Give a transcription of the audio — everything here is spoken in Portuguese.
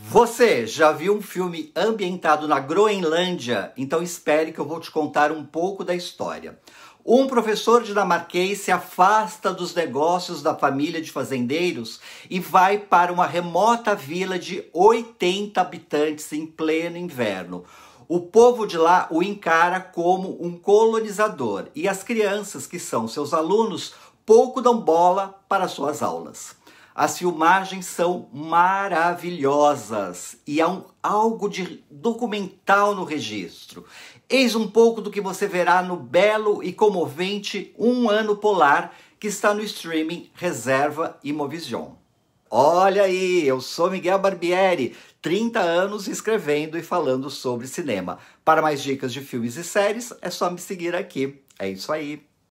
Você já viu um filme ambientado na Groenlândia? Então espere que eu vou te contar um pouco da história. Um professor dinamarquês se afasta dos negócios da família de fazendeiros e vai para uma remota vila de 80 habitantes em pleno inverno. O povo de lá o encara como um colonizador e as crianças, que são seus alunos, pouco dão bola para suas aulas. As filmagens são maravilhosas e há um, algo de documental no registro. Eis um pouco do que você verá no belo e comovente Um Ano Polar, que está no streaming Reserva Imovision. Olha aí, eu sou Miguel Barbieri, 30 anos escrevendo e falando sobre cinema. Para mais dicas de filmes e séries, é só me seguir aqui. É isso aí.